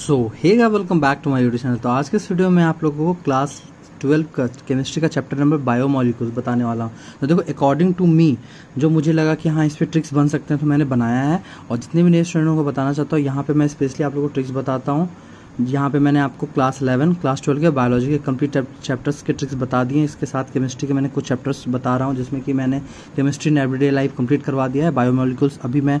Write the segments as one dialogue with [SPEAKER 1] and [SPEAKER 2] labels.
[SPEAKER 1] सो हेगा welcome back to my YouTube channel तो आज के इस वीडियो में आप लोगों को क्लास ट्वेल्व का केमिस्ट्री का चैप्टर नंबर बायोमोलिक्यूल्स बताने वाला हूँ तो देखो अकॉर्डिंग टू मी जो मुझे लगा कि हाँ इस पर ट्रिक्स बन सकते हैं तो मैंने बनाया है और जितने भी नए स्टूडेंटों को बताना चाहता हूँ यहाँ पर मैं स्पेशली आप लोगों को ट्रिक्स बताता हूँ यहाँ पे मैंने आपको क्लास 11, क्लास 12 के बायोलॉजी के कंप्लीट चैप्टर्स के ट्रिक्स बता दिए इसके साथ केमिस्ट्री के मैंने कुछ चैप्टर्स बता रहा हूँ जिसमें कि मैंने chemistry in everyday life complete करवा दिया है बायोमोलिकल्स अभी मैं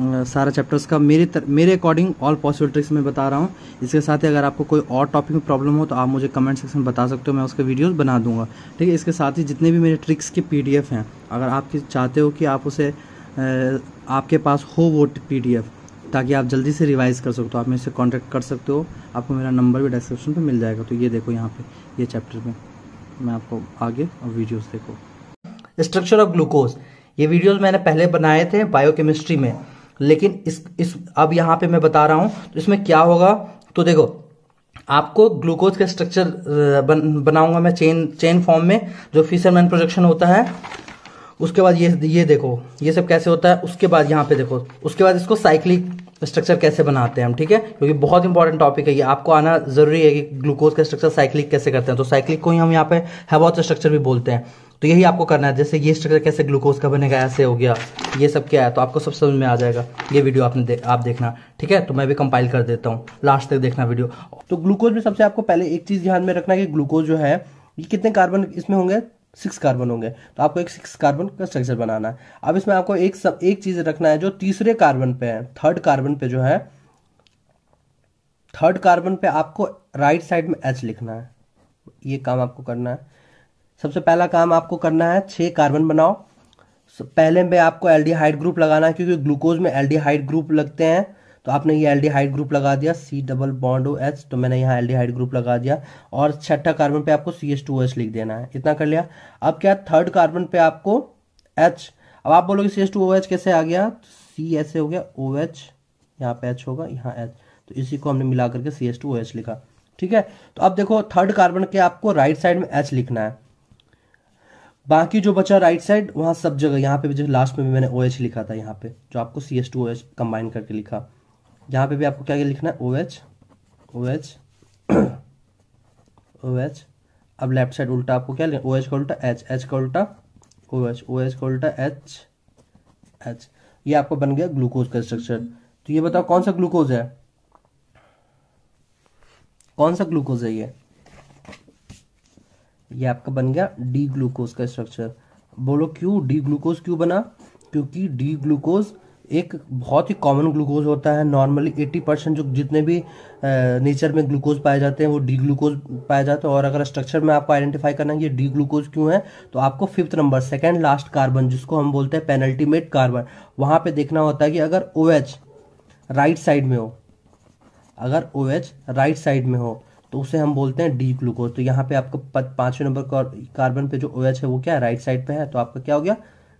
[SPEAKER 1] सारा चैप्टर्स का मेरे तर, मेरे अकॉर्डिंग ऑल पॉसिबल ट्रिक्स मैं बता रहा हूँ इसके साथ ही अगर आपको कोई और टॉपिक में प्रॉब्लम हो तो आप मुझे कमेंट सेक्शन में बता सकते हो मैं उसके वीडियोस बना दूंगा ठीक है इसके साथ ही जितने भी मेरे ट्रिक्स के पी हैं अगर आप चाहते हो कि आप उसे आपके पास हो वो पी ताकि आप जल्दी से रिवाइज़ कर सकते हो तो आप मेरे कॉन्टैक्ट कर सकते हो आपको मेरा नंबर भी डिस्क्रिप्शन पर मिल जाएगा तो ये देखो यहाँ पर ये चैप्टर में मैं आपको आगे और वीडियोज़ देखो स्ट्रक्चर ऑफ ग्लूकोज ये वीडियोज़ मैंने पहले बनाए थे बायोकेमिस्ट्री में लेकिन इस इस अब यहाँ पे मैं बता रहा हूँ तो इसमें क्या होगा तो देखो आपको ग्लूकोज का स्ट्रक्चर बन, बनाऊंगा मैं चेन चेन फॉर्म में जो फिशरमैन प्रोजेक्शन होता है उसके बाद ये ये देखो ये सब कैसे होता है उसके बाद यहाँ पे देखो उसके बाद इसको साइक्लिक स्ट्रक्चर कैसे बनाते हैं हम ठीक है क्योंकि बहुत इंपॉर्टेंट टॉपिक है ये आपको आना जरूरी है कि ग्लूकोज का स्ट्रक्चर साइक्लिक कैसे करते हैं तो साइक्लिक को ही हम यहाँ पे हैबॉच स्ट्रक्चर भी बोलते हैं तो यही आपको करना है जैसे ये स्ट्रक्चर कैसे ग्लूकोज का बनेगा ऐसे हो गया ये सब क्या है तो आपको सब समझ में आ जाएगा ये वीडियो आपने दे, आप देखना ठीक है तो मैं भी कंपाइल कर देता हूँ लास्ट तक देखना वीडियो तो ग्लूकोज में सबसे आपको पहले एक चीज़ ध्यान में रखना है कि ग्लूकोज जो है ये कितने कार्बन इसमें होंगे सिक्स कार्बन होंगे तो आपको एक सिक्स कार्बन का स्ट्रक्चर बनाना है अब इसमें आपको एक सब एक चीज़ रखना है जो तीसरे कार्बन पे है थर्ड कार्बन पे जो है थर्ड कार्बन पे आपको राइट साइड में एच लिखना है ये काम आपको करना है सबसे पहला काम आपको करना है छः कार्बन बनाओ पहले में आपको एल्डिहाइड ग्रुप लगाना है क्योंकि ग्लूकोज में एल्डिहाइड ग्रुप लगते हैं तो आपने ये एल्डिहाइड ग्रुप लगा दिया C double bond O H तो मैंने यहाँ एल्डिहाइड ग्रुप लगा दिया और छठा कार्बन पे आपको सी एस टू एच लिख देना है इतना कर लिया अब क्या थर्ड कार्बन पे आपको एच अब आप बोलोगे C S two O H कैसे आ गया सी ऐसे हो गया ओ एच यहाँ पे एच होगा यहाँ एच तो इसी को हमने मिला करके C S two O H लिखा ठीक है तो अब देखो थर्ड कार्बन के आपको राइट साइड में एच लिखना है बाकी जो बचा राइट साइड वहाँ सब जगह यहाँ पे भी जैसे लास्ट में भी मैंने ओ OH लिखा था यहाँ पे जो आपको C S two O H combine करके लिखा यहाँ पे भी आपको क्या क्या लिखना है O H O H O H अब लेफ्ट साइड उल्टा आपको क्या लिखना ओ एच का उल्टा एच एच का उल्टा ओ एच ओ एच का उल्टा एच एच ये आपको बन गया ग्लूकोज का स्ट्रक्चर तो ये बताओ कौन सा ग्लूकोज है कौन सा ग्लूकोज है ये ये आपका बन गया डी ग्लूकोज का स्ट्रक्चर बोलो क्यों डी ग्लूकोज क्यों बना क्योंकि डी ग्लूकोज एक बहुत ही कॉमन ग्लूकोज होता है नॉर्मली 80 परसेंट जो जितने भी नेचर में ग्लूकोज पाए जाते हैं वो डी ग्लूकोज पाए जाते हैं और अगर स्ट्रक्चर में आपको आइडेंटिफाई करना है ये डी ग्लूकोज क्यों है तो आपको fifth number second last carbon जिसको हम बोलते हैं पेनल्टीमेट कार्बन वहाँ पर देखना होता है कि अगर ओ OH, राइट साइड में हो अगर ओ OH, राइट साइड में हो तो उसे हम बोलते हैं डी ग्लूकोज तो यहाँ पे आपका पांचवें नंबर कार्बन पे जो ओ OH है वो क्या है राइट साइड पे है तो आपका क्या हो गया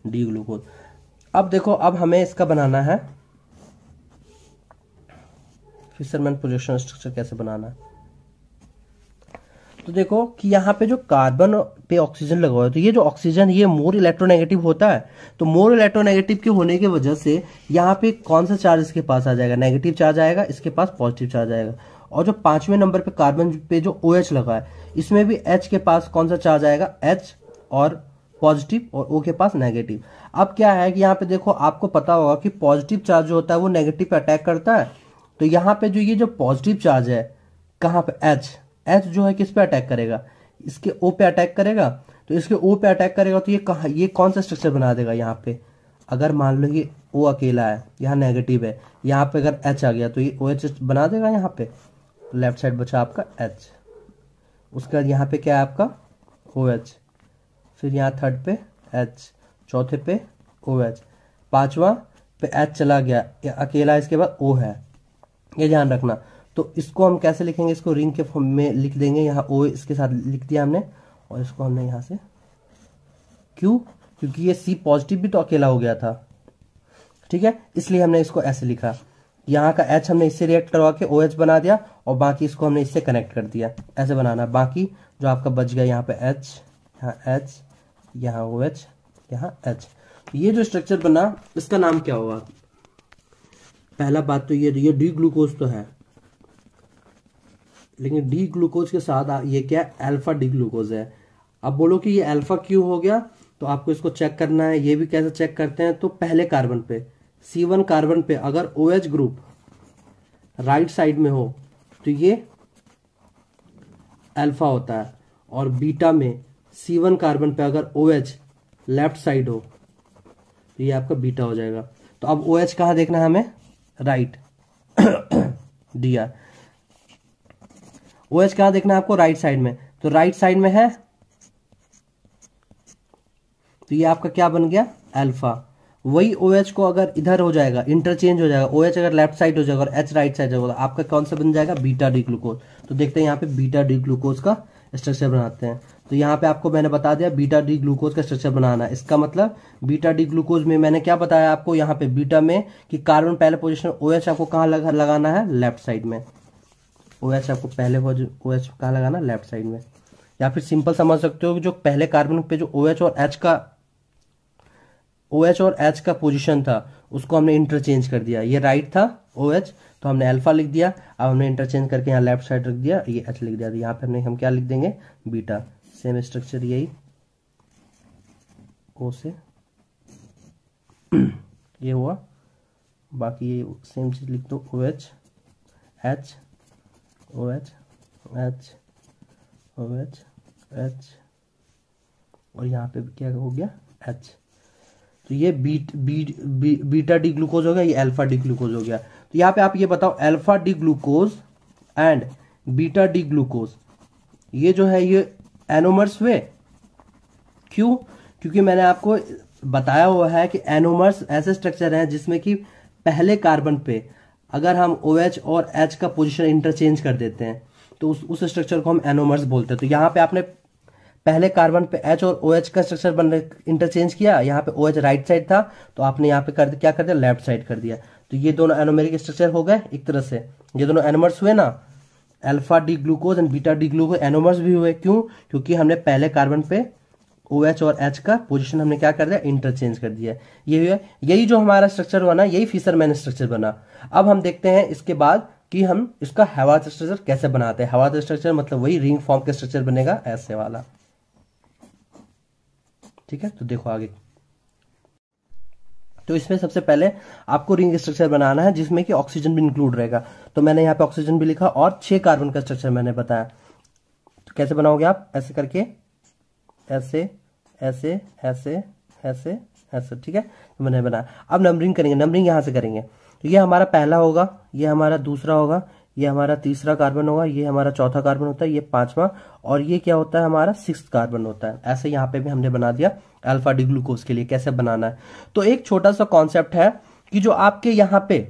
[SPEAKER 1] डी ग्लूकोज अब देखो अब हमें इसका बनाना है फिशरमैन प्रोजेक्शन स्ट्रक्चर कैसे बनाना है तो देखो कि यहाँ पे जो कार्बन पे ऑक्सीजन लगा हुआ है तो ये जो ऑक्सीजन ये मोर इलेक्ट्रोनेगेटिव होता है तो मोर इलेक्ट्रोनेगेटिव के होने की वजह से यहाँ पे कौन सा चार्ज इसके पास आ जाएगा नेगेटिव चार्ज आएगा इसके पास पॉजिटिव चार्ज आएगा और जो पांचवें नंबर पे कार्बन पे जो ओ OH लगा है इसमें भी एच के पास कौन सा चार्ज आएगा एच और पॉजिटिव और ओ के पास नेगेटिव अब क्या है कि यहाँ पे देखो आपको पता होगा कि पॉजिटिव चार्ज जो होता है वो नेगेटिव पे अटैक करता है तो यहाँ पे जो ये जो पॉजिटिव चार्ज है कहाँ पे एच एच जो है किस पे अटैक करेगा इसके ओ पे अटैक करेगा तो इसके ओ पे अटैक करेगा तो ये कहा ये कौन सा स्ट्रक्चर बना देगा यहाँ पे अगर मान लो ये ओ अकेला है यहाँ नेगेटिव है यहाँ पे अगर एच आ गया तो ये ओ OH एच बना देगा यहाँ पे लेफ्ट साइड बचा आपका एच उसके बाद यहाँ पे क्या है आपका ओ एच फिर यहाँ थर्ड पे एच चौथे पे ओ एच पांचवा पे एच चला गया अकेला इसके बाद ओ है ये ध्यान रखना तो इसको हम कैसे लिखेंगे इसको रिंग के फॉर्म में लिख देंगे यहाँ ओ इसके साथ लिख दिया हमने और इसको हमने यहाँ से क्यों क्योंकि ये सी पॉजिटिव भी तो अकेला हो गया था ठीक है इसलिए हमने इसको ऐसे लिखा यहाँ का एच हमने इससे रिएक्ट करवा के ओ OH बना दिया और बाकी इसको हमने इससे कनेक्ट कर दिया ऐसे बनाना बाकी जो आपका बच गया यहाँ पे एच यहाँ एच यहाँ ओ OH, एच यहाँ एच ये जो स्ट्रक्चर बना इसका नाम क्या होगा पहला बात तो ये ये डी ग्लूकोज तो है लेकिन डी ग्लूकोज के साथ ये क्या अल्फा डी ग्लूकोज है अब बोलो कि ये अल्फा क्यों हो गया तो आपको इसको चेक करना है ये भी कैसे चेक करते हैं तो पहले कार्बन पे सी वन कार्बन पे अगर O OH group right side में हो तो ये अल्फा होता है और बीटा में सी वन कार्बन पे अगर ओ OH लेफ्ट साइड हो तो ये आपका बीटा हो जाएगा तो अब ओ OH कहा देखना है हमें right D R O OH कहा देखना है आपको राइट साइड में तो राइट साइड में है तो ये आपका क्या बन गया अल्फा वही ओ OH को अगर इधर हो जाएगा इंटरचेंज हो जाएगा ओ OH अगर लेफ्ट साइड हो जाएगा और एच राइट साइड होगा आपका कौन सा बन जाएगा बीटा डी ग्लूकोज तो देखते हैं यहाँ पे बीटा डी ग्लूकोज का स्ट्रक्चर बनाते हैं तो यहाँ पे आपको मैंने बता दिया बीटा डी ग्लूकोज का स्ट्रक्चर बनाना इसका मतलब बीटा डी ग्लूकोज में मैंने क्या बताया आपको यहाँ पे बीटा में कि कार्बन पहले पोजिशन ओ OH आपको कहाँ लगाना है लेफ्ट साइड में ओ OH आपको पहले ओ एच कहाँ लगाना लेफ्ट साइड में या फिर सिंपल समझ सकते हो कि जो पहले कार्बन पे जो ओ OH और एच का ओ OH और एच का पोजिशन था उसको हमने इंटरचेंज कर दिया ये राइट था ओ OH, तो हमने अल्फा लिख दिया अब हमने इंटरचेंज करके यहाँ लेफ्ट साइड रख दिया ये एच लिख दिया तो यहाँ पे हमने हम क्या लिख देंगे बीटा सेम स्ट्रक्चर यही ओ से ये हुआ बाकी ये सेम चीज़ लिख दो O H H O H H O H H और यहाँ पे क्या हो गया एच तो ये beat B, B, beta D glucose हो गया ये अल्फा डी ग्लूकोज हो गया तो यहाँ पे आप ये बताओ alpha D glucose and beta D glucose ये जो है ये एनोमर्स हुए क्यों क्योंकि मैंने आपको बताया हुआ है कि एनोमर्स ऐसे स्ट्रक्चर हैं जिसमें कि पहले कार्बन पे अगर हम ओ OH और एच का पोजिशन इंटरचेंज कर देते हैं तो उस उस स्ट्रक्चर को हम एनोमर्स बोलते हैं तो यहाँ पे आपने पहले कार्बन पे एच और ओ OH का स्ट्रक्चर बन इंटरचेंज किया यहाँ पे ओ OH राइट साइड था तो आपने यहाँ पे कर क्या कर दिया लेफ्ट साइड कर दिया तो ये दोनों एनोमेरिक स्ट्रक्चर हो गए एक तरह से ये दोनों एनोमर्स हुए ना alpha D glucose and beta D glucose anomers भी हुए क्यों क्योंकि हमने पहले कार्बन पे ओ OH और एच का पोजिशन हमने क्या कर दिया इंटरचेंज कर दिया ये हुआ यही जो हमारा स्ट्रक्चर हुआ ना यही फिशरमैन स्ट्रक्चर बना अब हम देखते हैं इसके बाद कि हम इसका हवा स्ट्रक्चर कैसे बनाते हैं हवा स्ट्रक्चर मतलब वही रिंग फॉर्म का स्ट्रक्चर बनेगा ऐसे वाला ठीक है तो देखो आगे तो इसमें सबसे पहले आपको रिंग स्ट्रक्चर बनाना है जिसमें कि ऑक्सीजन भी इंक्लूड रहेगा तो मैंने यहाँ पे ऑक्सीजन भी लिखा और छह कार्बन का स्ट्रक्चर मैंने बताया तो कैसे बनाओगे आप ऐसे करके ऐसे ऐसे ऐसे ऐसे ऐसे ठीक है तो मैंने बनाया अब नंबरिंग करेंगे नंबरिंग यहां से करेंगे तो ये हमारा पहला होगा ये हमारा दूसरा होगा ये हमारा तीसरा कार्बन होगा ये हमारा चौथा कार्बन होता है ये पांचवा और ये क्या होता है हमारा सिक्स कार्बन होता है ऐसे यहाँ पे भी हमने बना दिया अल्फा डी ग्लूकोज के लिए कैसे बनाना है तो एक छोटा सा कॉन्सेप्ट है कि जो आपके यहाँ पे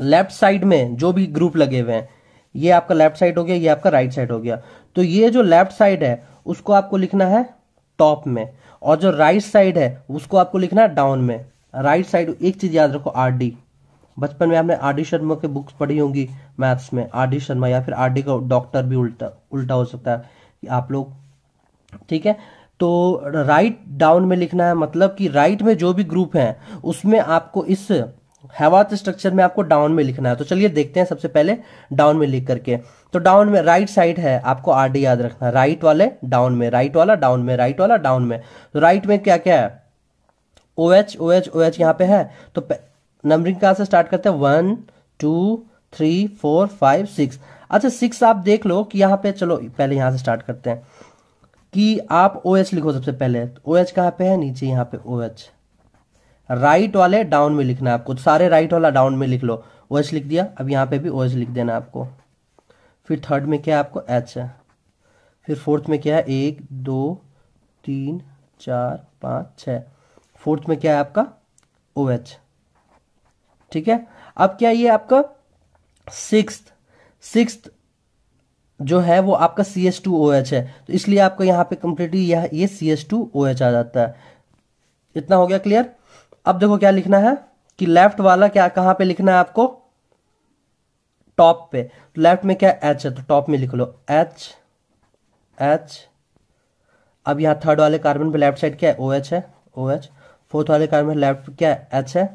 [SPEAKER 1] लेफ्ट साइड में जो भी ग्रुप लगे हुए हैं ये आपका लेफ्ट साइड हो गया ये आपका राइट साइड हो गया तो ये जो लेफ्ट साइड है उसको आपको लिखना है टॉप में और जो राइट साइड है उसको आपको लिखना है डाउन में राइट साइड एक चीज याद रखो आर डी बचपन में आपने आर डी शर्मा की बुक्स पढ़ी होंगी मैथ्स में आर डी शर्मा या फिर आर डी का डॉक्टर भी उल्टा उल्टा हो सकता है कि आप लोग ठीक है तो राइट डाउन में लिखना है मतलब कि राइट में जो भी ग्रुप हैं उसमें आपको इस हैवात स्ट्रक्चर में आपको डाउन में लिखना है तो चलिए देखते हैं सबसे पहले डाउन में लिख करके तो डाउन में राइट साइड है आपको आर डी याद रखना है राइट वाले डाउन में राइट वाला डाउन में राइट वाला डाउन में तो राइट में क्या क्या है O H O H O H यहाँ पे है तो नंबरिंग कहाँ से स्टार्ट करते हैं one two three four five six अच्छा सिक्स आप देख लो कि यहाँ पे चलो पहले यहाँ से स्टार्ट करते हैं कि आप ओ OH लिखो सबसे पहले ओ OH कहाँ पे है नीचे यहाँ पे ओ OH. राइट वाले डाउन में लिखना है आपको तो सारे राइट वाला डाउन में लिख लो ओ OH लिख दिया अब यहाँ पे भी ओ OH लिख देना आपको फिर थर्ड में क्या है आपको एच है फिर फोर्थ में क्या है एक दो तीन चार पाँच छ फोर्थ में क्या है आपका ओ OH. ठीक है अब क्या ये आपका सिक्स सिक्स जो है वो आपका C S two O H है तो इसलिए आपका यहाँ पे कंप्लीटली यह ये C S two O H आ जाता है इतना हो गया क्लियर अब देखो क्या लिखना है कि लेफ्ट वाला क्या कहाँ पे लिखना है आपको टॉप पे तो लेफ्ट में क्या एच है तो टॉप में लिख लो एच एच अब यहाँ थर्ड वाले कार्बन पे लेफ्ट साइड क्या है ओ एच है ओ एच फोर्थ वाले कार्बन लेफ्ट क्या एच है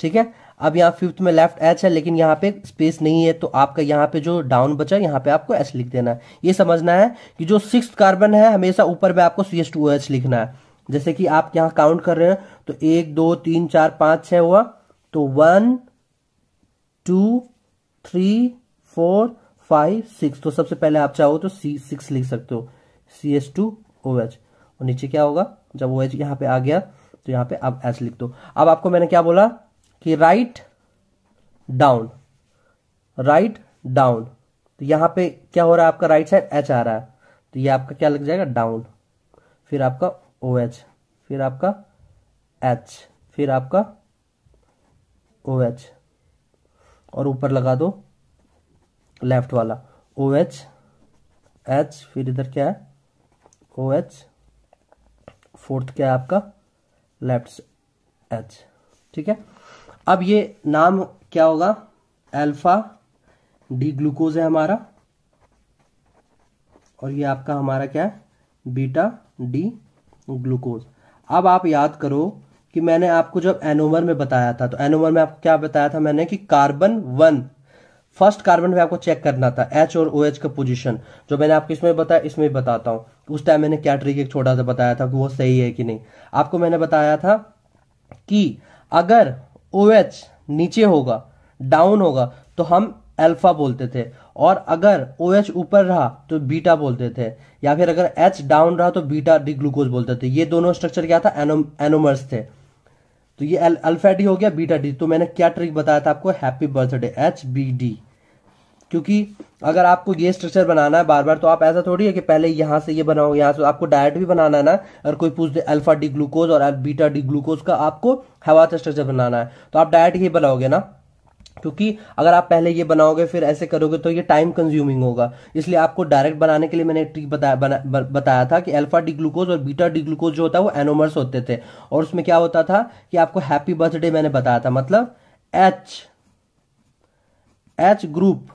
[SPEAKER 1] ठीक है अब यहाँ फिफ्थ में लेफ्ट एच है लेकिन यहाँ पे स्पेस नहीं है तो आपका यहाँ पे जो डाउन बचा यहाँ पे आपको एच लिख देना है ये समझना है कि जो सिक्स कार्बन है हमेशा ऊपर में आपको सी एस टू एच लिखना है जैसे कि आप यहाँ काउंट कर रहे हैं तो एक दो तीन चार पांच छ हुआ तो one two three four five six तो सबसे पहले आप चाहो तो सी सिक्स लिख सकते हो C S two O H और नीचे क्या होगा जब ओ एच यहाँ पे आ गया तो यहाँ पे आप एच लिख दो अब आपको मैंने क्या बोला कि राइट डाउन राइट डाउन तो यहां पे क्या हो रहा है आपका राइट साइड एच आ रहा है तो ये आपका क्या लग जाएगा डाउन फिर आपका ओ एच फिर आपका एच फिर आपका ओ एच और ऊपर लगा दो लेफ्ट वाला ओ एच एच फिर इधर क्या है ओ एच फोर्थ क्या है आपका लेफ्ट एच ठीक है अब ये नाम क्या होगा अल्फा डी ग्लूकोज है हमारा और ये आपका हमारा क्या है बीटा डी ग्लूकोज अब आप याद करो कि मैंने आपको जब एनोमर में बताया था तो एनोमर में आपको क्या बताया था मैंने कि कार्बन वन फर्स्ट कार्बन पे आपको चेक करना था एच और ओ OH एच का पोजीशन जो मैंने आपको इसमें बताया इसमें बताता हूं उस टाइम मैंने क्या ट्रिक एक छोटा सा बताया था कि वो सही है कि नहीं आपको मैंने बताया था कि अगर ओ एच नीचे होगा डाउन होगा तो हम अल्फा बोलते थे और अगर ओ एच ऊपर रहा तो बीटा बोलते थे या फिर अगर एच डाउन रहा तो बीटा डी ग्लूकोज बोलते थे ये दोनों स्ट्रक्चर क्या था एनोमर्स थे तो ये अल्फा डी हो गया बीटा डी तो मैंने क्या ट्रिक बताया था आपको happy birthday H B D क्योंकि अगर आपको ये स्ट्रक्चर बनाना है बार बार तो आप ऐसा थोड़ी है कि पहले यहाँ से ये बनाओ यहाँ से आपको डाइट भी बनाना है ना अगर कोई पूछ दे अल्फा डी ग्लूकोज और बीटा डी ग्लूकोज का आपको हवा का स्ट्रक्चर बनाना है तो आप डाइट ये बनाओगे ना क्योंकि अगर आप पहले ये बनाओगे फिर ऐसे करोगे तो ये टाइम कंज्यूमिंग होगा इसलिए आपको डायरेक्ट बनाने के लिए मैंने ट्रिक बताया बना, बताया था कि अल्फा डी ग्लूकोज और बीटा डी ग्लूकोज जो होता है वो एनोमर्स होते थे और उसमें क्या होता था कि आपको हैप्पी बर्थडे मैंने बताया था मतलब एच एच ग्रुप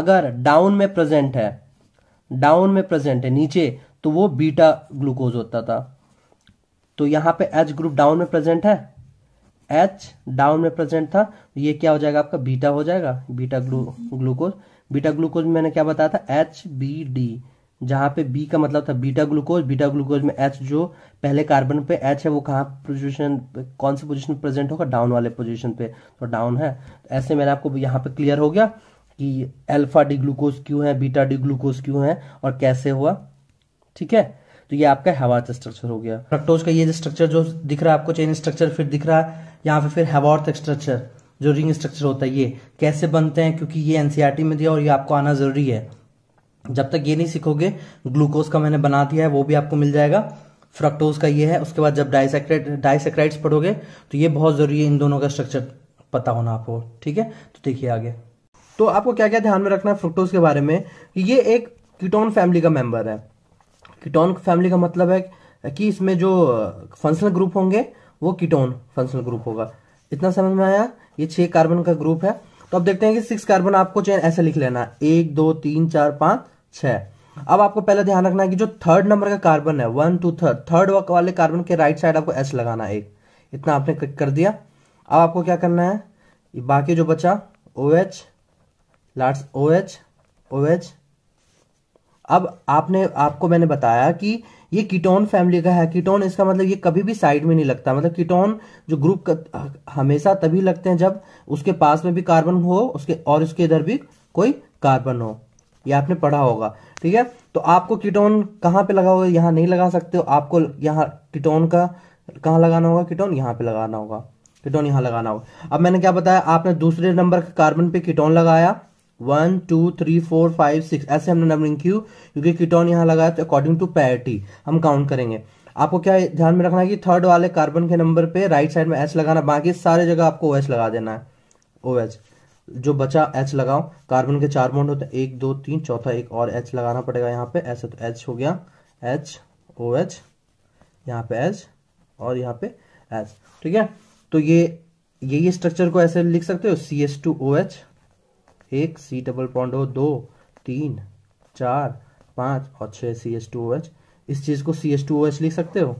[SPEAKER 1] अगर डाउन में प्रेजेंट है डाउन में प्रेजेंट है नीचे तो वो बीटा ग्लूकोज होता था तो यहाँ पे एच ग्रुप डाउन में प्रेजेंट है एच डाउन में प्रेजेंट था तो ये क्या हो जाएगा आपका बीटा हो जाएगा beta glue glucose beta glucose में मैंने क्या बताया था एच बी डी जहां पे बी का मतलब था बीटा ग्लूकोज बीटा ग्लूकोज में एच जो पहले कार्बन पे एच है वो कहाँ पोजिशन कौन सी पोजिशन प्रेजेंट होगा डाउन वाले पोजिशन पे तो डाउन है तो ऐसे मैंने आपको यहां पर क्लियर हो गया कि अल्फा डी ग्लूकोज क्यों है बीटा डी ग्लूकोज क्यों है और कैसे हुआ ठीक है तो ये आपका हैवार्थ स्ट्रक्चर हो गया फ्रक्टोज का ये जो स्ट्रक्चर जो दिख रहा है आपको चेन स्ट्रक्चर फिर दिख रहा है यहाँ पे फिर हैवार्थ स्ट्रक्चर जो रिंग स्ट्रक्चर होता है ये कैसे बनते हैं क्योंकि ये एनसीआरटी में दिया और ये आपको आना जरूरी है जब तक ये नहीं सीखोगे ग्लूकोज का मैंने बना दिया है वो भी आपको मिल जाएगा फ्रक्टोज का ये है उसके बाद जब डाइसेक्राइड डाइसेक्राइड्स पढ़ोगे तो ये बहुत जरूरी है इन दोनों का स्ट्रक्चर पता होना आपको ठीक है तो देखिए आगे तो आपको क्या क्या ध्यान में रखना है फ्रुक्टोज के बारे में ये एक कीटोन फैमिली का मेंबर है कीटोन फैमिली का मतलब है कि इसमें जो फंक्शनल ग्रुप होंगे वो कीटोन फंक्शनल ग्रुप होगा इतना समझ में आया ये छह कार्बन का ग्रुप है तो अब देखते हैं कि सिक्स कार्बन आपको चेन ऐसे लिख लेना एक दो तीन चार पांच छ अब आपको पहले ध्यान रखना है कि जो थर्ड नंबर का कार्बन है वन टू थर्ड थर्ड वाले कार्बन के राइट साइड आपको एस लगाना है एक इतना आपने क्लिक कर दिया अब आपको क्या करना है बाकी जो बचा ओ OH, एच लाट्स ओ एच ओ एच अब आपने आपको मैंने बताया कि ये कीटोन फैमिली का है कीटोन इसका मतलब ये कभी भी साइड में नहीं लगता मतलब कीटोन जो ग्रुप हमेशा तभी लगते हैं जब उसके पास में भी कार्बन हो उसके और उसके इधर भी कोई कार्बन हो ये आपने पढ़ा होगा ठीक है तो आपको कीटोन कहाँ पे लगा होगा यहाँ नहीं लगा सकते हो आपको यहाँ कीटोन का कहाँ लगाना होगा कीटोन यहाँ पे लगाना होगा कीटोन यहाँ लगाना होगा अब मैंने क्या बताया आपने दूसरे नंबर के कार्बन पे कीटोन लगाया one two three four five six ऐसे हमने नंबरिंग क्यू क्योंकि कीटोन यहाँ लगाया तो अकॉर्डिंग टू पैरिटी हम काउंट करेंगे आपको क्या ध्यान में रखना है कि थर्ड वाले कार्बन के नंबर पे राइट साइड में एच लगाना बाकी सारे जगह आपको ओ एच लगा देना है ओ एच जो बचा एच लगाओ कार्बन के चार बॉन्ड होते हैं एक दो तीन चौथा एक और एच लगाना पड़ेगा यहाँ पे ऐसा तो एच हो गया एच ओ एच यहाँ पे एच और यहाँ पे एच ठीक है तो ये यही स्ट्रक्चर को ऐसे लिख सकते हो C H two O H एक सी डबल पॉन्ड हो दो तीन चार पाँच और छः C S two O H इस चीज़ को C S two O H लिख सकते हो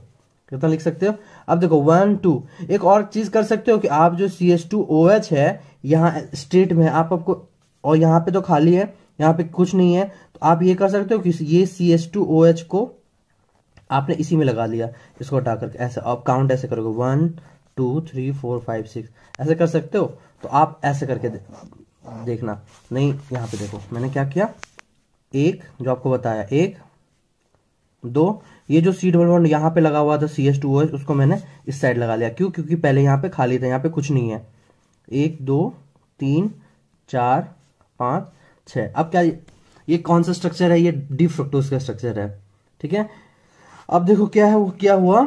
[SPEAKER 1] कितना लिख सकते हो अब देखो वन टू एक और चीज़ कर सकते हो कि आप जो C S two O H है यहाँ स्टेट में आप आपको और यहाँ पे तो खाली है यहाँ पे कुछ नहीं है तो आप ये कर सकते हो कि ये C S two O H को आपने इसी में लगा लिया इसको हटा करके ऐसे आप काउंट ऐसे करोगे one two three four five six ऐसे कर सकते हो तो आप ऐसे करके देखना नहीं यहाँ पे देखो मैंने क्या किया एक जो आपको बताया एक दो ये जो सी डबल वन यहाँ पे लगा हुआ था सी एस टू एस उसको मैंने इस साइड लगा लिया क्यों क्योंकि पहले यहाँ पे खाली था यहाँ पे कुछ नहीं है एक दो तीन चार पांच छ अब क्या ये कौन सा स्ट्रक्चर है ये डी फ्रक्टोज का स्ट्रक्चर है ठीक है अब देखो क्या है वो क्या हुआ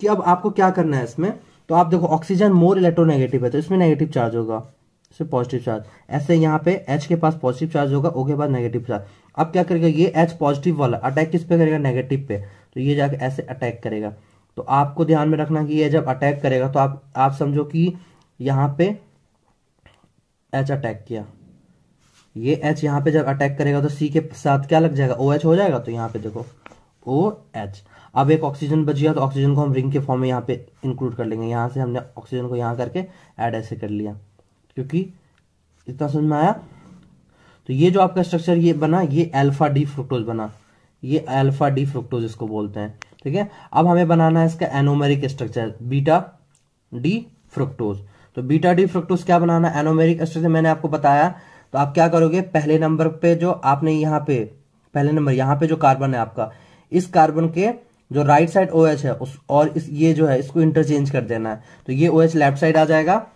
[SPEAKER 1] कि अब आपको क्या करना है इसमें तो आप देखो ऑक्सीजन मोर इलेक्ट्रोनेगेटिव है तो इसमें नेगेटिव चार्ज होगा से पॉजिटिव चार्ज ऐसे यहाँ पे एच के पास पॉजिटिव चार्ज होगा ओ के पास नेगेटिव चार्ज अब क्या करेगा ये एच पॉजिटिव वाला अटैक किस पे करेगा नेगेटिव पे तो ये जाके ऐसे अटैक करेगा तो आपको ध्यान में रखना कि ये जब अटैक करेगा तो आप आप समझो कि यहाँ पे एच अटैक किया ये एच यहाँ पे जब अटैक करेगा तो सी के साथ क्या लग जाएगा ओ OH एच हो जाएगा तो यहाँ पे देखो ओ एच अब एक ऑक्सीजन बच गया तो ऑक्सीजन को हम रिंग के फॉर्म में यहाँ पे इंक्लूड कर लेंगे यहाँ से हमने ऑक्सीजन को यहाँ करके एड ऐसे कर लिया क्योंकि इतना समझ में आया तो ये जो आपका स्ट्रक्चर ये बना ये अल्फा डी फ्रुक्टोज बना ये अल्फा डी फ्रुक्टोज इसको बोलते हैं ठीक है अब हमें बनाना है इसका anomeric structure beta D fructose तो बीटा डी फ्रुक्टोज क्या बनाना है एनोमेरिक स्ट्रक्चर मैंने आपको बताया तो आप क्या करोगे पहले नंबर पे जो आपने यहाँ पे पहले नंबर यहाँ पे जो कार्बन है आपका इस कार्बन के जो राइट साइड ओ है उस और इस ये जो है इसको इंटरचेंज कर देना है तो ये ओ लेफ्ट साइड आ जाएगा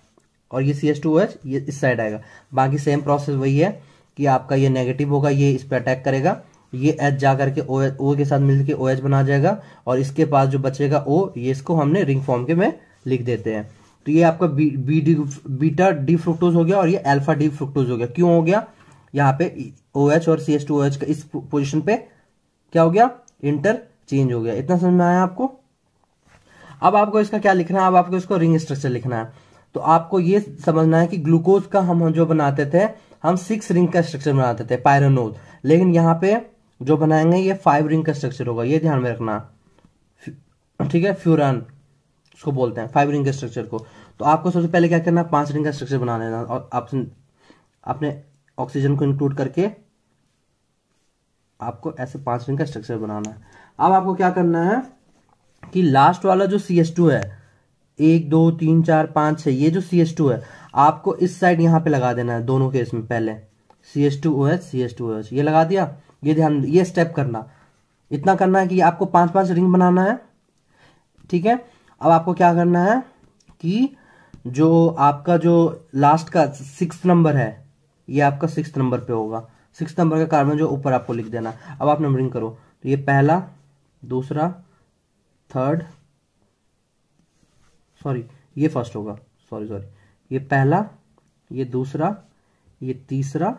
[SPEAKER 1] और ये सी एस टू एच ये इस साइड आएगा बाकी सेम प्रोसेस वही है कि आपका ये नेगेटिव होगा ये इस पर अटैक करेगा ये एच जा करके ओ ओ के साथ मिलकर ओ एच बना जाएगा और इसके पास जो बचेगा ओ ये इसको हमने रिंग फॉर्म के में लिख देते हैं तो ये आपका B D beta D fructose हो गया और ये अल्फा डी फ्रुक्टोज हो गया क्यों हो गया यहाँ पे ओ एच और C S two O H का इस पोजिशन पे क्या हो गया इंटर चेंज हो गया इतना समझ में आया आपको अब आपको इसका क्या लिखना है अब आपको इसको रिंग स्ट्रक्चर लिखना है तो आपको ये समझना है कि ग्लूकोज का हम जो बनाते थे हम सिक्स रिंग का स्ट्रक्चर बनाते थे पायरोनोज लेकिन यहाँ पे जो बनाएंगे ये फाइव रिंग का स्ट्रक्चर होगा ये ध्यान में रखना ठीक है फ्यूरन उसको बोलते हैं फाइव रिंग के स्ट्रक्चर को तो आपको सबसे पहले क्या करना पांच रिंग का स्ट्रक्चर बना लेना और अपने ऑक्सीजन को इंक्लूड करके आपको ऐसे पांच रिंग का स्ट्रक्चर बनाना है अब आपको क्या करना है कि लास्ट वाला जो सी है एक दो तीन चार पाँच छः ये जो सी एस टू है आपको इस साइड यहाँ पे लगा देना है दोनों केस में पहले C S two O H C S two O H ये लगा दिया ये ध्यान ये स्टेप करना इतना करना है कि आपको पांच पांच रिंग बनाना है ठीक है अब आपको क्या करना है कि जो आपका जो लास्ट का सिक्स नंबर है ये आपका सिक्स नंबर पे होगा सिक्स नंबर का कार्बन जो ऊपर आपको लिख देना अब आप नंबरिंग करो तो ये पहला दूसरा थर्ड सॉरी ये फर्स्ट होगा सॉरी सॉरी ये पहला ये दूसरा ये तीसरा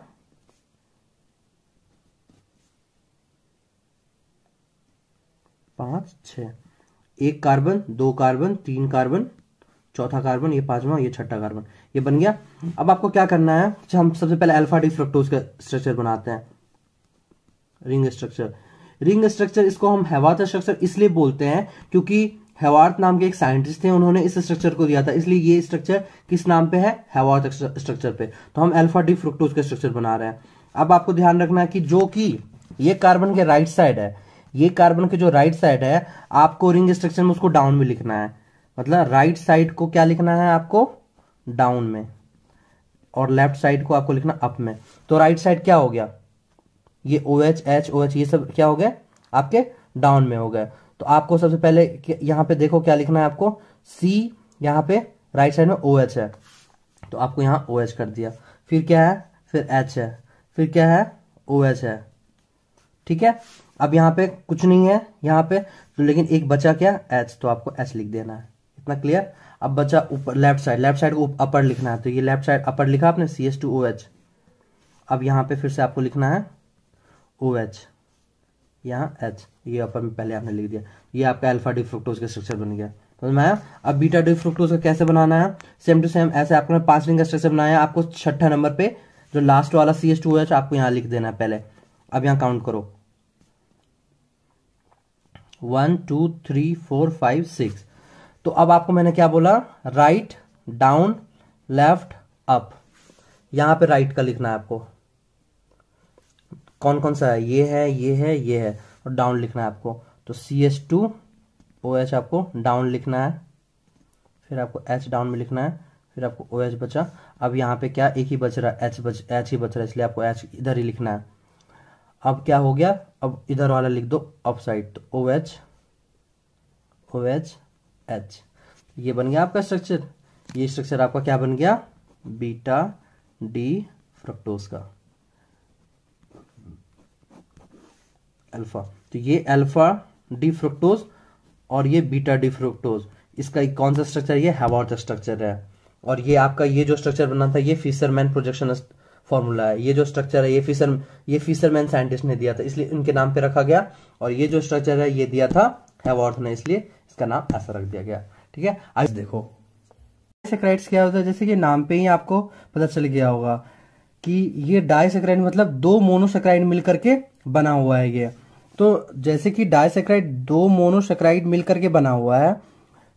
[SPEAKER 1] पांच छ एक कार्बन दो कार्बन तीन कार्बन चौथा कार्बन ये पांचवा ये छठा कार्बन ये बन गया अब आपको क्या करना है अच्छा हम सबसे पहले अल्फा डी फ्रक्टोज का स्ट्रक्चर बनाते हैं रिंग स्ट्रक्चर रिंग स्ट्रक्चर इसको हम हैवाता स्ट्रक्चर इसलिए बोलते हैं क्योंकि हेवार्थ नाम के एक साइंटिस्ट थे उन्होंने इस स्ट्रक्चर को दिया था इसलिए ये स्ट्रक्चर किस नाम पे है हेवार्थ स्ट्रक्चर पे तो हम अल्फा डी फ्रुक्टोज का स्ट्रक्चर बना रहे हैं अब आपको ध्यान रखना है कि जो कि ये कार्बन के राइट साइड है ये कार्बन के जो राइट साइड है आपको रिंग स्ट्रक्चर में उसको डाउन में लिखना है मतलब राइट साइड को क्या लिखना है आपको डाउन में और लेफ्ट साइड को आपको लिखना अप में तो राइट साइड क्या हो गया ये O H H O H ये सब क्या हो गया आपके डाउन में हो गया तो आपको सबसे पहले यहाँ पे देखो क्या लिखना है आपको सी यहाँ पे राइट साइड में ओ OH एच है तो आपको यहाँ ओ OH एच कर दिया फिर क्या है फिर एच है फिर क्या है ओ OH एच है ठीक है अब यहाँ पे कुछ नहीं है यहाँ पे तो लेकिन एक बचा क्या एच तो आपको एच लिख देना है इतना क्लियर अब बचा ऊपर लेफ्ट साइड लेफ्ट साइड को अपर लिखना है तो ये लेफ्ट साइड अपर लिखा आपने C H two O H अब यहाँ पे फिर से आपको लिखना है ओ OH. एच यहाँ एच ये अपन पहले आपने लिख दिया ये आपका अल्फा डी फ्रुक्टोज का स्ट्रक्चर बन गया समझ में आया अब बीटा डी फ्रुक्टोज का कैसे बनाना है सेम टू सेम ऐसे आपने पांच रिंग का स्ट्रक्चर बनाया आपको छठा नंबर पे जो लास्ट वाला सी एस टू एच आपको यहाँ लिख देना है पहले अब यहाँ काउंट करो one two three four five six तो अब आपको मैंने क्या बोला राइट डाउन लेफ्ट अप यहां पे राइट का लिखना है आपको कौन कौन सा है ये है ये है ये है और डाउन लिखना है आपको तो C H two O H आपको डाउन लिखना है फिर आपको एच डाउन में लिखना है फिर आपको ओ एच बचा अब यहाँ पे क्या एक ही बच रहा है एच बच एच ही बच रहा है इसलिए आपको एच इधर ही लिखना है अब क्या हो गया अब इधर वाला लिख दो अप साइड तो O H O H H ये बन गया आपका स्ट्रक्चर ये स्ट्रक्चर आपका क्या बन गया बीटा डी फ्रक्टोज का अल्फा तो ये अल्फा डी फ्रुक्टोज और ये बीटा डी फ्रुक्टोज इसका एक कौन सा स्ट्रक्चर ये हैवॉर्थ स्ट्रक्चर है और ये आपका ये जो स्ट्रक्चर बना था ये फिशरमैन प्रोजेक्शन फॉर्मूला है ये जो स्ट्रक्चर है ये फिशर ये फिशरमैन साइंटिस्ट ने दिया था इसलिए इनके नाम पे रखा गया और ये जो स्ट्रक्चर है ये दिया था हैवॉर्थ ने इसलिए इसका नाम ऐसा रख दिया गया ठीक है आज देखो डाइसेक्राइड्स क्या होता है जैसे कि नाम पे ही आपको पता चल गया होगा कि ये डाइसेक्राइड मतलब दो मोनोसेक्राइड मिलकर के बना हुआ है ये तो जैसे कि डायसेक्राइड दो मोनोसेक्राइड मिलकर के बना हुआ है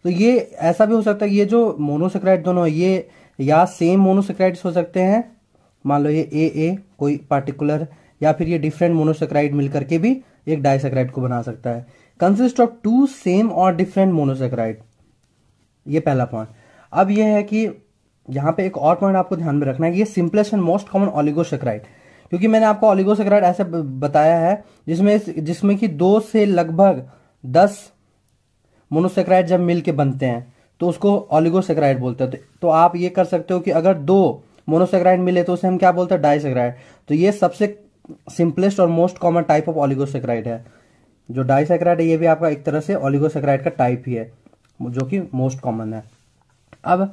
[SPEAKER 1] तो ये ऐसा भी हो सकता है ये जो मोनोसेक्राइड दोनों ये या सेम मोनोसेक्राइड्स हो सकते हैं मान लो ये ए ए कोई पार्टिकुलर या फिर ये डिफरेंट मोनोसेक्राइड मिलकर के भी एक डायसेक्राइड को बना सकता है कंसिस्ट ऑफ टू सेम और डिफरेंट मोनोसेक्राइड ये पहला पॉइंट अब ये है कि यहाँ पे एक और पॉइंट आपको ध्यान में रखना है कि ये simplest and most common oligosaccharide क्योंकि मैंने आपको ऑलिगोसेक्राइड ऐसे बताया है जिसमें जिसमें कि दो से लगभग दस मोनोसेक्राइड जब मिल बनते हैं तो उसको ऑलिगोसेक्राइड बोलते हैं तो, तो आप ये कर सकते हो कि अगर दो मोनोसेक्राइड मिले तो उसे हम क्या बोलते हैं डाइसेक्राइड तो ये सबसे सिंपलेस्ट और most common type of oligosaccharide है जो डाइसेक्राइड है ये भी आपका एक तरह से ऑलिगोसेक्राइड का टाइप ही है जो कि मोस्ट कॉमन है अब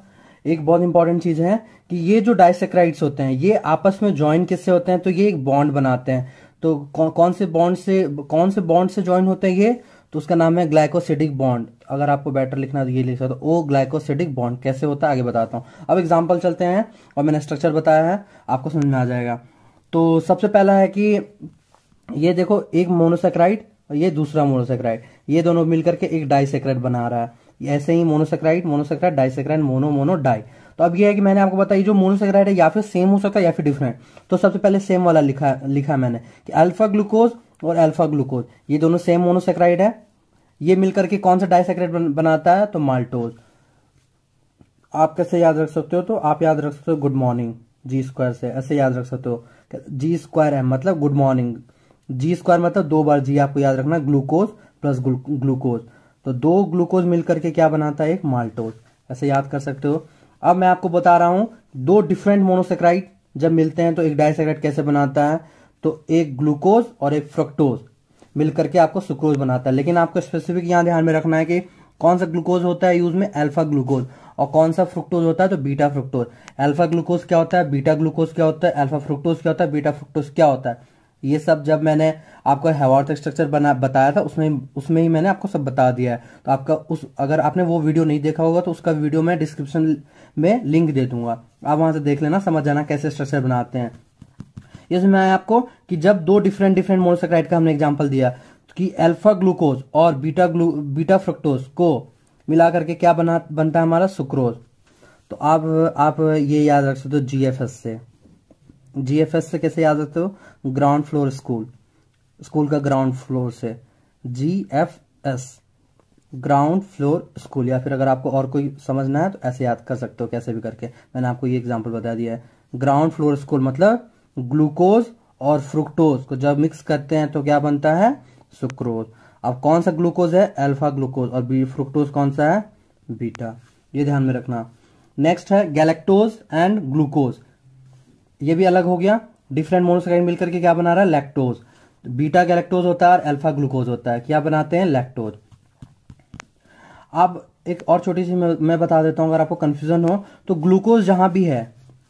[SPEAKER 1] एक बहुत इंपॉर्टेंट चीज है कि ये जो डाइसेक्राइड होते हैं ये आपस में ज्वाइन किससे होते हैं तो ये एक बॉन्ड बनाते हैं तो कौन कौन से बॉन्ड से कौन से बॉन्ड से ज्वाइन होते हैं ये तो उसका नाम है ग्लाइकोसिडिक बॉन्ड अगर आपको बेटर लिखना तो ये लिख सकते हो ओ ग्लाइकोसिडिक बॉन्ड कैसे होता है आगे बताता हूँ अब एग्जाम्पल चलते हैं और मैंने स्ट्रक्चर बताया है आपको समझ में आ जाएगा तो सबसे पहला है कि ये देखो एक मोनोसेक्राइड और ये दूसरा मोनोसेक्राइड ये दोनों मिलकर के एक डाइसेक्राइड बना रहा है ऐसे ही monosaccharide monosaccharide disaccharide mono mono di तो अब ये है कि मैंने आपको बताया जो मोनोसेक्राइड है या फिर सेम हो सकता है या फिर डिफरेंट तो सबसे पहले सेम वाला लिखा लिखा मैंने कि अल्फा ग्लूकोज और अल्फा ग्लूकोज ये दोनों सेम मोनोसेक्राइड है ये मिलकर के कौन सा डाइसेक्राइड बनाता है तो माल्टोज आप कैसे याद रख सकते हो तो आप याद रख सकते हो गुड मॉर्निंग जी स्क्वायर से ऐसे याद रख सकते हो जी स्क्वायर है मतलब गुड मॉर्निंग जी स्क्वायर मतलब दो बार जी आपको याद रखना ग्लूकोज प्लस ग्लूकोज तो दो ग्लूकोज मिलकर के क्या बनाता है एक माल्टोज ऐसे याद कर सकते हो अब मैं आपको बता रहा हूं दो डिफरेंट मोनोसेक्राइड जब मिलते हैं तो एक डाइसेक्राइड कैसे बनाता है तो एक ग्लूकोज और एक फ्रक्टोज मिलकर के आपको सुक्रोज बनाता है लेकिन आपको स्पेसिफिक यहां ध्यान में रखना है कि कौन सा ग्लूकोज होता है यूज में अल्फा ग्लूकोज और कौन सा फ्रुक्टोज होता है तो बीटा फ्रुक्टोज अल्फा ग्लूकोज क्या होता है बीटा ग्लूकोज क्या होता है अल्फा फ्रुक्टोज क्या होता है बीटा फ्रुक्टोज क्या होता है ये सब जब मैंने आपको हेवर्थ स्ट्रक्चर बना बताया था उसमें उसमें ही मैंने आपको सब बता दिया है तो आपका उस अगर आपने वो वीडियो नहीं देखा होगा तो उसका वीडियो मैं डिस्क्रिप्शन में लिंक दे दूंगा आप वहां से देख लेना समझ जाना कैसे स्ट्रक्चर बनाते हैं इसमें आया आपको कि जब दो डिफरेंट डिफरेंट मोनोसेक्राइड का हमने एग्जाम्पल दिया कि अल्फा ग्लूकोज और बीटा ग्लू बीटा फ्रुक्टोज को मिला करके क्या बना बनता है हमारा सुक्रोज तो आप आप ये याद रख सकते हो जी एफ एस से जीएफएस से कैसे याद रखते हो ग्राउंड फ्लोर स्कूल स्कूल का ग्राउंड फ्लोर से G F S ground floor school या फिर अगर आपको और कोई समझना है तो ऐसे याद कर सकते हो कैसे भी करके मैंने आपको ये एग्जाम्पल बता दिया है ग्राउंड फ्लोर स्कूल मतलब ग्लूकोज और फ्रुक्टोज को जब मिक्स करते हैं तो क्या बनता है सुक्रोज अब कौन सा ग्लूकोज है एल्फा ग्लूकोज और बी फ्रुक्टोज कौन सा है बीटा ये ध्यान में रखना नेक्स्ट है गैलेक्टोज एंड ग्लूकोज ये भी अलग हो गया डिफरेंट मोनोसाइड मिलकर के क्या बना रहा है लैक्टोज बीटा गैलेक्टोज होता है अल्फा ग्लूकोज होता है क्या बनाते हैं लैक्टोज अब एक और छोटी सी मैं, बता देता हूं अगर आपको कंफ्यूजन हो तो ग्लूकोज जहां भी है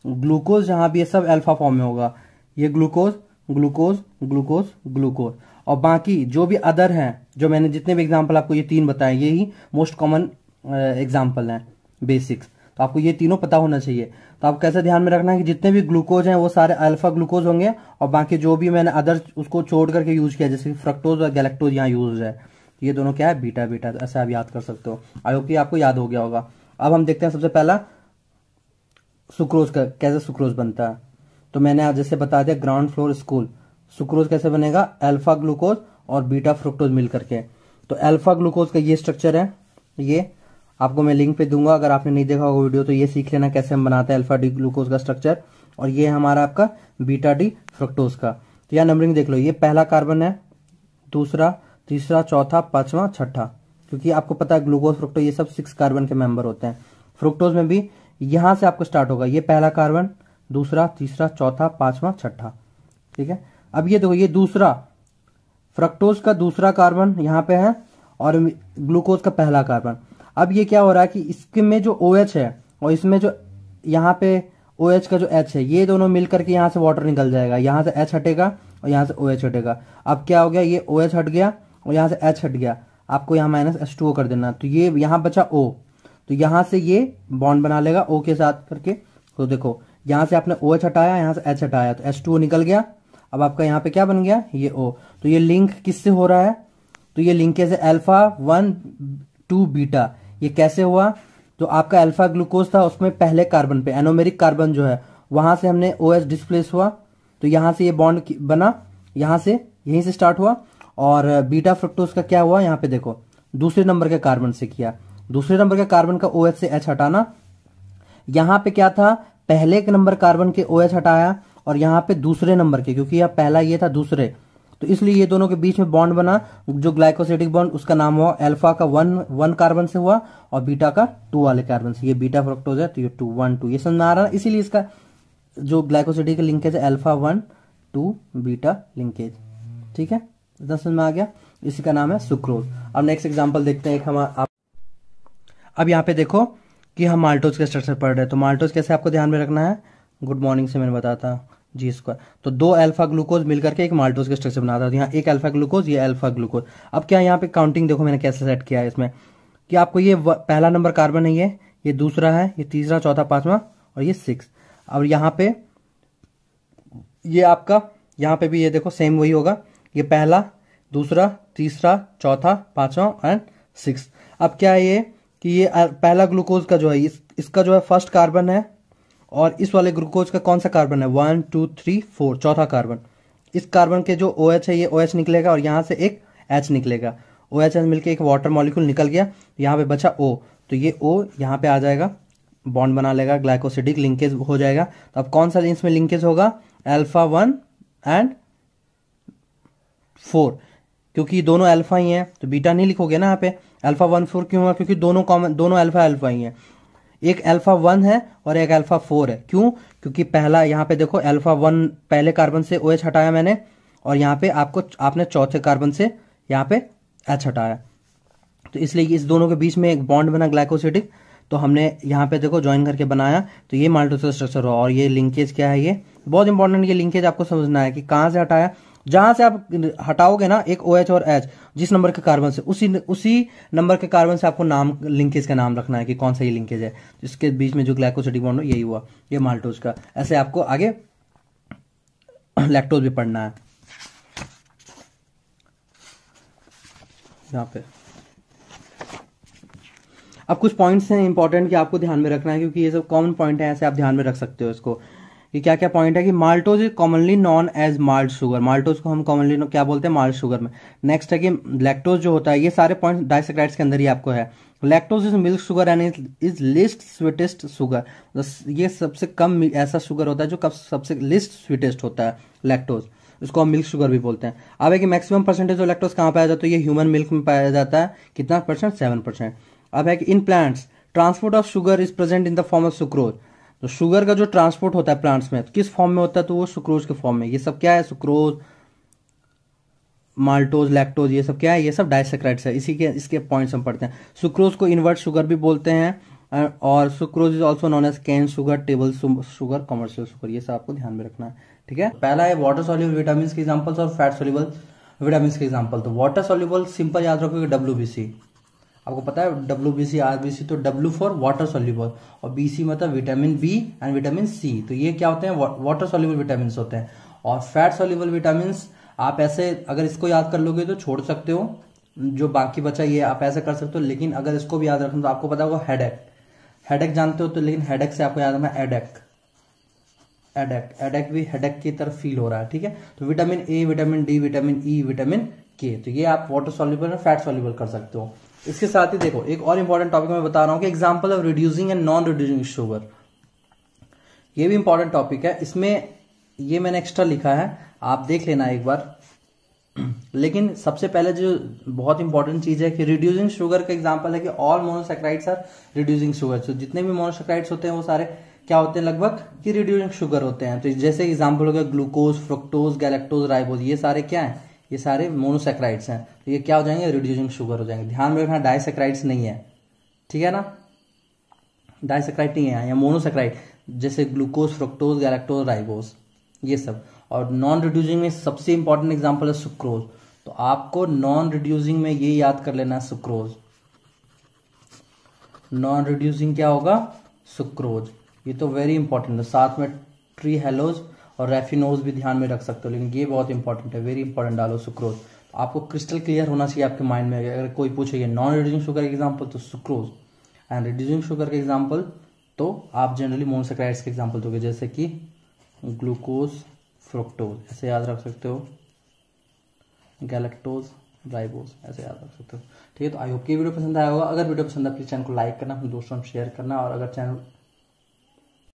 [SPEAKER 1] ग्लूकोज जहां भी है सब अल्फा फॉर्म में होगा ये ग्लूकोज ग्लूकोज ग्लूकोज ग्लूकोज और बाकी जो भी अदर हैं जो मैंने जितने भी एग्जाम्पल आपको ये तीन बताए ही मोस्ट कॉमन एग्जाम्पल है बेसिक्स तो आपको ये तीनों पता होना चाहिए तो आप कैसे ध्यान में रखना है कि जितने भी ग्लूकोज हैं वो सारे अल्फा ग्लूकोज होंगे और बाकी जो भी मैंने अदर उसको छोड़ करके यूज किया जैसे फ्रक्टोज और गैलेक्टोज यहाँ यूज है ये दोनों क्या है बीटा बीटा ऐसे आप याद कर सकते हो आई होप आपको याद हो गया होगा अब हम देखते हैं सबसे पहला सुक्रोज का कैसे सुक्रोज बनता है तो मैंने आज जैसे बता दिया ग्राउंड फ्लोर स्कूल सुक्रोज कैसे बनेगा अल्फा ग्लूकोज और बीटा फ्रुक्टोज मिल करके तो अल्फा ग्लूकोज का ये स्ट्रक्चर है ये आपको मैं लिंक पे दूंगा अगर आपने नहीं देखा होगा वीडियो तो ये सीख लेना कैसे हम बनाते हैं अल्फा डी ग्लूकोज का स्ट्रक्चर और ये हमारा आपका बीटा डी फ्रक्टोज का तो यह नंबरिंग देख लो ये पहला कार्बन है दूसरा तीसरा चौथा पांचवा छठा क्योंकि आपको पता है ग्लूकोज फ्रुक्टोज ये सब सिक्स कार्बन के मेंबर होते हैं फ्रुक्टोज में भी यहां से आपको स्टार्ट होगा ये पहला कार्बन दूसरा तीसरा चौथा पांचवा छठा ठीक है अब ये देखो ये दूसरा फ्रक्टोज का दूसरा कार्बन यहाँ पे है और ग्लूकोज का पहला कार्बन अब ये क्या हो रहा है कि इसके में जो ओ OH है और इसमें जो यहाँ पे ओ OH का जो एच है ये दोनों मिल करके यहाँ से वाटर निकल जाएगा यहाँ से एच हटेगा और यहाँ से ओ OH हटेगा अब क्या हो गया ये ओ OH हट गया और यहाँ से एच हट गया आपको यहाँ माइनस एच टू कर देना तो ये यहाँ बचा ओ तो यहाँ से ये बॉन्ड बना लेगा ओ के साथ करके तो देखो यहाँ से आपने ओ OH हटाया यहाँ से एच हटाया तो एच टू निकल गया अब आपका यहाँ पे क्या बन गया ये ओ तो ये लिंक किससे हो रहा है तो ये लिंकेज है एल्फा वन टू बीटा ये कैसे हुआ जो तो आपका अल्फा ग्लूकोज था उसमें पहले कार्बन पे एनोमेरिक कार्बन जो है वहां से हमने ओ एस डिस्प्लेस हुआ तो यहां से ये बॉन्ड बना यहां से यहीं से स्टार्ट हुआ और बीटा uh, फ्रुक्टोज का क्या हुआ यहां पे देखो दूसरे नंबर के कार्बन से किया दूसरे नंबर के कार्बन का ओ OH से एच हटाना यहाँ पे क्या था पहले के नंबर कार्बन के ओ एच हटाया और यहां पे दूसरे नंबर के क्योंकि यह पहला ये था दूसरे तो इसलिए ये दोनों के बीच में बॉन्ड बना जो ग्लाइकोसिटिक बॉन्ड उसका नाम हुआ अल्फा का वन वन कार्बन से हुआ और बीटा का टू वाले कार्बन से ये बीटा फ्रोक्टोज है तो ये टू वन टू ये समझ में आ रहा है इसीलिए इसका जो ग्लाइकोसिटिक लिंकेज है alpha one two beta linkage ठीक है इतना समझ में आ गया इसी का नाम है सुक्रोज अब नेक्स्ट एग्जाम्पल देखते हैं हम आप अब यहाँ पे देखो कि हम माल्टोज के स्ट्रक्चर पढ़ रहे हैं तो माल्टोज कैसे आपको ध्यान में रखना है गुड मॉर्निंग से मैंने बताया था जी स्क्वायर तो दो अल्फा ग्लूकोज मिलकर के एक माल्टोज के स्ट्रक्चर बनाता है यहाँ एक अल्फा ग्लूकोज ये अल्फा ग्लूकोज अब क्या यहाँ पे काउंटिंग देखो मैंने कैसे सेट किया है इसमें कि आपको ये पहला नंबर कार्बन है ये ये दूसरा है ये तीसरा चौथा पांचवा और ये सिक्स और यहाँ पे ये आपका यहाँ पे भी ये देखो सेम वही होगा ये पहला दूसरा तीसरा चौथा पांचवा एंड सिक्स अब क्या है ये कि ये पहला ग्लूकोज का जो है इसका जो है फर्स्ट कार्बन है और इस वाले ग्लूकोज का कौन सा कार्बन है वन टू थ्री फोर चौथा कार्बन इस कार्बन के जो ओ OH है ये ओ OH निकलेगा और यहाँ से एक एच निकलेगा ओ OH मिलकर एक वाटर मॉलिक्यूल निकल गया यहाँ पे बचा ओ तो ये ओ यहाँ पे आ जाएगा बॉन्ड बना लेगा ग्लाइकोसिडिक लिंकेज हो जाएगा तो अब कौन सा इसमें लिंकेज होगा एल्फा वन एंड फोर क्योंकि दोनों अल्फा ही हैं तो बीटा नहीं लिखोगे ना यहाँ पे अल्फा वन फोर क्यों हुआ क्योंकि दोनों कॉमन दोनों अल्फा अल्फा ही हैं एक अल्फा वन है और एक अल्फा फोर है क्यों क्योंकि पहला यहाँ पे देखो अल्फा वन पहले कार्बन से ओ एच हटाया मैंने और यहाँ पे आपको आपने चौथे कार्बन से यहाँ पे एच हटाया तो इसलिए इस दोनों के बीच में एक बॉन्ड बना ग्लाइकोसिटिक तो हमने यहाँ पे देखो ज्वाइन करके बनाया तो ये माल्टोसिल स्ट्रक्चर हो और ये लिंकेज क्या है ये बहुत इंपॉर्टेंट ये लिंकेज आपको समझना है कि कहाँ से हटाया जहां से आप हटाओगे ना एक ओ OH एच और एच जिस नंबर के कार्बन से उसी उसी नंबर के कार्बन से आपको नाम लिंकेज का नाम रखना है कि कौन सा ये लिंकेज है इसके बीच में जो ग्लाइकोसिटी बॉन्ड हो यही हुआ ये माल्टोज का ऐसे आपको आगे लैक्टोज भी पढ़ना है यहाँ पे अब कुछ पॉइंट्स हैं इंपॉर्टेंट कि आपको ध्यान में रखना है क्योंकि ये सब कॉमन पॉइंट है ऐसे आप ध्यान में रख सकते हो इसको ये क्या क्या पॉइंट है कि maltose is commonly known as malt sugar maltose को हम कॉमनली क्या बोलते हैं माल्ट शुगर में नेक्स्ट है कि लैक्टोज जो होता है ये सारे पॉइंट डाइसेक्राइड्स के अंदर ही आपको है lactose is milk sugar and is least sweetest sugar ये सबसे कम ऐसा शुगर होता है जो कब सबसे लिस्ट स्वीटेस्ट होता है लैक्टोज इसको हम मिल्क शुगर भी बोलते हैं अब है कि मैक्सिमम परसेंटेज ऑफ लैक्टोज कहाँ पाया जाता है ये ह्यूमन मिल्क में पाया जाता है कितना परसेंट सेवन परसेंट अब है कि in plants transport of sugar is present in the form of sucrose तो शुगर का जो ट्रांसपोर्ट होता है प्लांट्स में तो किस फॉर्म में होता है तो वो सुक्रोज के फॉर्म में ये सब क्या है सुक्रोज माल्टोज लैक्टोज ये सब क्या है ये सब डाइसेक्राइड्स है इसी के इसके पॉइंट्स हम पढ़ते हैं सुक्रोज को इन्वर्ट शुगर भी बोलते हैं और sucrose is also known as cane sugar table sugar commercial sugar ये सब आपको ध्यान में रखना है ठीक है पहला है वाटर सोल्यूबल विटामिन के एग्जाम्पल्स और फैट सोल्यूबल विटामिन के एग्जाम्पल तो वाटर सोल्यूबल सिंपल याद रखोगे डब्ल्यू बी सी आपको पता है W B C R B C तो डब्ल्यू फॉर वाटर सोल्यूबल और बी सी मतलब vitamin B and vitamin C तो ये क्या होते हैं वाटर सोल्यूबल विटामिन होते हैं और फैट सोल्यूबल विटामिन आप ऐसे अगर इसको याद कर लोगे तो छोड़ सकते हो जो बाकी बचा ये आप ऐसे कर सकते हो लेकिन अगर इसको भी याद रखना तो आपको पता होगा हेडेक हेडेक जानते हो तो लेकिन हेडेक से आपको याद रखना एडेक एडेक एडेक भी हेडेक की तरफ फील हो रहा है ठीक है तो vitamin A vitamin D vitamin E vitamin K तो ये आप वाटर सोल्यूबल और फैट सोल्यूबल कर सकते हो इसके साथ ही देखो एक और इंपॉर्टेंट टॉपिक मैं बता रहा हूँ कि example of reducing and non reducing sugar ये भी इंपॉर्टेंट टॉपिक है इसमें ये मैंने एक्स्ट्रा लिखा है आप देख लेना एक बार लेकिन सबसे पहले जो बहुत इंपॉर्टेंट चीज है कि रिड्यूसिंग शुगर का एग्जाम्पल है कि all monosaccharides are reducing sugar तो जितने भी मोनोसेक्राइड्स होते हैं वो सारे क्या होते हैं लगभग कि रिड्यूसिंग शुगर होते हैं तो जैसे एग्जाम्पल हो गया ग्लूकोज फ्रुक्टोज गैलेक्टोज राइबोज ये सारे क्या है ये सारे मोनोसेक्राइड्स हैं तो ये क्या हो जाएंगे रिड्यूसिंग शुगर हो जाएंगे ध्यान में रखना डाइसेक्राइड्स नहीं है ठीक है ना डाइसेक्राइड नहीं है या मोनोसेक्राइड जैसे ग्लूकोज फ्रुक्टोज गैलेक्टोज राइबोज ये सब और नॉन रिड्यूसिंग में सबसे इंपॉर्टेंट एग्जाम्पल है सुक्रोज तो आपको नॉन रिड्यूसिंग में ये याद कर लेना है सुक्रोज नॉन रिड्यूसिंग क्या होगा सुक्रोज ये तो वेरी इंपॉर्टेंट है साथ में ट्री हेलोज और रेफिनोज भी ध्यान में रख सकते हो लेकिन ये बहुत इंपॉर्टेंट है वेरी इंपॉर्टेंट डालो सुक्रोज तो आपको क्रिस्टल क्लियर होना चाहिए आपके माइंड में अगर कोई पूछे ये नॉन रिड्यूसिंग शुगर एग्जाम्पल तो सुक्रोज एंड रिड्यूसिंग शुगर के एग्जाम्पल तो आप जनरली मोनसेक्राइड्स के एग्जाम्पल दोगे जैसे कि ग्लूकोज फ्रुक्टोज ऐसे याद रख सकते हो गैलेक्टोज ड्राइबोज ऐसे याद रख सकते हो ठीक है तो आई होप ये वीडियो पसंद आया होगा अगर वीडियो पसंद आया प्लीज़ चैनल को लाइक करना अपने दोस्तों शेयर करना और अगर चैनल